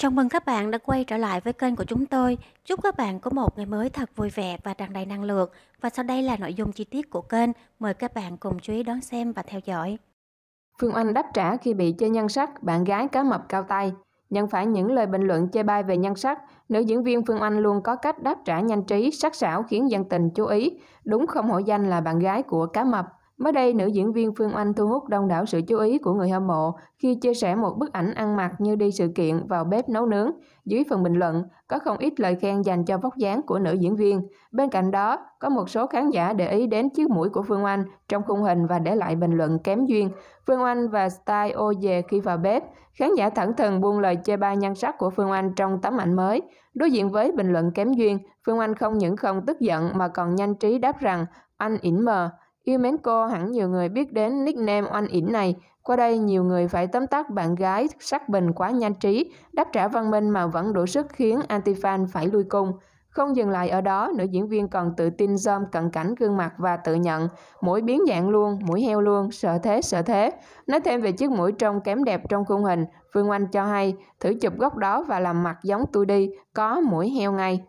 Chào mừng các bạn đã quay trở lại với kênh của chúng tôi. Chúc các bạn có một ngày mới thật vui vẻ và tràn đầy năng lượng. Và sau đây là nội dung chi tiết của kênh. Mời các bạn cùng chú ý đón xem và theo dõi. Phương anh đáp trả khi bị chơi nhân sắc, bạn gái cá mập cao tay. Nhận phải những lời bình luận chê bai về nhân sắc, nữ diễn viên Phương anh luôn có cách đáp trả nhanh trí, sắc sảo khiến dân tình chú ý. Đúng không hổ danh là bạn gái của cá mập. Mới đây, nữ diễn viên Phương Anh thu hút đông đảo sự chú ý của người hâm mộ khi chia sẻ một bức ảnh ăn mặc như đi sự kiện vào bếp nấu nướng. Dưới phần bình luận, có không ít lời khen dành cho vóc dáng của nữ diễn viên. Bên cạnh đó, có một số khán giả để ý đến chiếc mũi của Phương Anh trong khung hình và để lại bình luận kém duyên. Phương Anh và Style ô về khi vào bếp. Khán giả thẳng thừng buông lời chê bai nhan sắc của Phương Anh trong tấm ảnh mới. Đối diện với bình luận kém duyên, Phương Anh không những không tức giận mà còn nhanh trí đáp rằng anh ỉn mờ. Yêu mến cô hẳn nhiều người biết đến nickname oanh ỉn này. Qua đây, nhiều người phải tấm tắc bạn gái sắc bình quá nhanh trí, đáp trả văn minh mà vẫn đủ sức khiến anti-fan phải lui cung. Không dừng lại ở đó, nữ diễn viên còn tự tin dom cận cảnh gương mặt và tự nhận mũi biến dạng luôn, mũi heo luôn, sợ thế sợ thế. Nói thêm về chiếc mũi trông kém đẹp trong khung hình, Phương Oanh cho hay thử chụp góc đó và làm mặt giống tôi đi, có mũi heo ngay.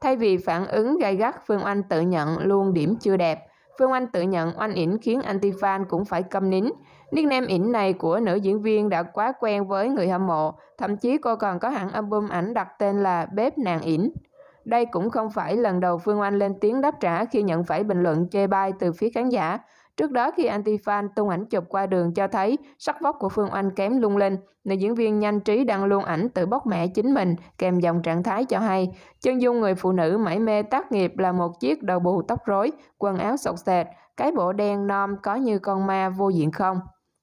Thay vì phản ứng gay gắt, Phương Oanh tự nhận luôn điểm chưa đẹp. Phương Anh tự nhận oanh ỉn khiến anti-fan cũng phải câm nín. Nickname ỉn này của nữ diễn viên đã quá quen với người hâm mộ, thậm chí cô còn có hẳn album ảnh đặt tên là Bếp Nàng ỉn. Đây cũng không phải lần đầu Phương Anh lên tiếng đáp trả khi nhận phải bình luận chê bai từ phía khán giả. Trước đó khi Antifan tung ảnh chụp qua đường cho thấy sắc vóc của Phương Oanh kém lung linh, nữ diễn viên nhanh trí đăng luôn ảnh tự bóc mẹ chính mình kèm dòng trạng thái cho hay. Chân dung người phụ nữ mải mê tác nghiệp là một chiếc đầu bù tóc rối, quần áo sọc sệt, cái bộ đen nom có như con ma vô diện không.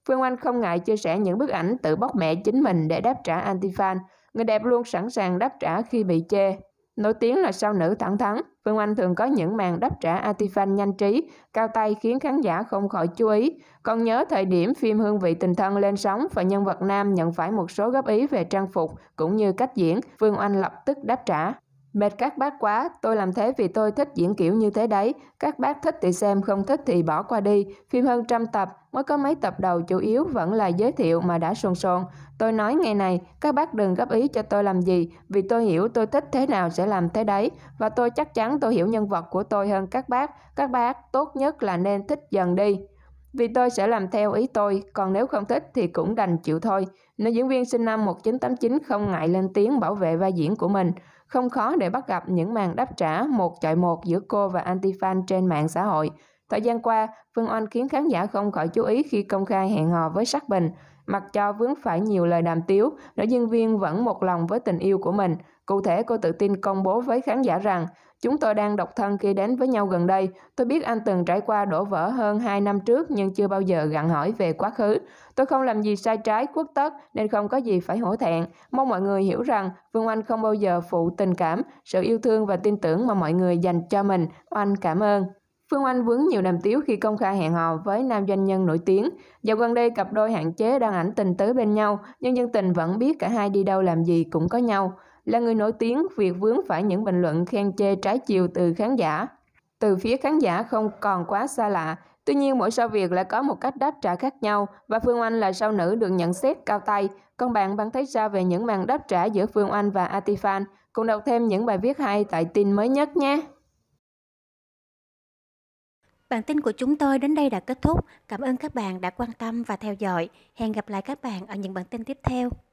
Phương Oanh không ngại chia sẻ những bức ảnh tự bóc mẹ chính mình để đáp trả Antifan. Người đẹp luôn sẵn sàng đáp trả khi bị chê. Nổi tiếng là sao nữ thẳng thắn, Phương Anh thường có những màn đáp trả Atifan nhanh trí, cao tay khiến khán giả không khỏi chú ý. Còn nhớ thời điểm phim Hương vị tình thân lên sóng và nhân vật nam nhận phải một số góp ý về trang phục cũng như cách diễn, Phương Anh lập tức đáp trả. Mệt các bác quá, tôi làm thế vì tôi thích diễn kiểu như thế đấy. Các bác thích thì xem, không thích thì bỏ qua đi. Phim hơn trăm tập, mới có mấy tập đầu chủ yếu vẫn là giới thiệu mà đã sồn sồn. Tôi nói ngày này, các bác đừng góp ý cho tôi làm gì, vì tôi hiểu tôi thích thế nào sẽ làm thế đấy. Và tôi chắc chắn tôi hiểu nhân vật của tôi hơn các bác. Các bác tốt nhất là nên thích dần đi. Vì tôi sẽ làm theo ý tôi, còn nếu không thích thì cũng đành chịu thôi. Nữ diễn viên sinh năm 1989 không ngại lên tiếng bảo vệ vai diễn của mình. Không khó để bắt gặp những màn đáp trả một chọi một giữa cô và anti-fan trên mạng xã hội. Thời gian qua, Phương Oanh khiến khán giả không khỏi chú ý khi công khai hẹn hò với Sắc Bình. Mặc cho vướng phải nhiều lời đàm tiếu, nữ diễn viên vẫn một lòng với tình yêu của mình. Cụ thể, cô tự tin công bố với khán giả rằng Chúng tôi đang độc thân khi đến với nhau gần đây. Tôi biết anh từng trải qua đổ vỡ hơn 2 năm trước nhưng chưa bao giờ gặn hỏi về quá khứ. Tôi không làm gì sai trái, khuất tất nên không có gì phải hổ thẹn. Mong mọi người hiểu rằng Vương Anh không bao giờ phụ tình cảm, sự yêu thương và tin tưởng mà mọi người dành cho mình. anh cảm ơn. Phương Anh vướng nhiều đàm tiếu khi công khai hẹn hò với nam doanh nhân nổi tiếng. Dạo gần đây cặp đôi hạn chế đăng ảnh tình tứ bên nhau, nhưng dân tình vẫn biết cả hai đi đâu làm gì cũng có nhau là người nổi tiếng việc vướng phải những bình luận khen chê trái chiều từ khán giả. Từ phía khán giả không còn quá xa lạ, tuy nhiên mỗi sao Việt lại có một cách đáp trả khác nhau và Phương Anh là sao nữ được nhận xét cao tay. Còn bạn bạn thấy sao về những màn đáp trả giữa Phương Anh và Atifan? Cùng đọc thêm những bài viết hay tại tin mới nhất nhé! Bản tin của chúng tôi đến đây đã kết thúc. Cảm ơn các bạn đã quan tâm và theo dõi. Hẹn gặp lại các bạn ở những bản tin tiếp theo.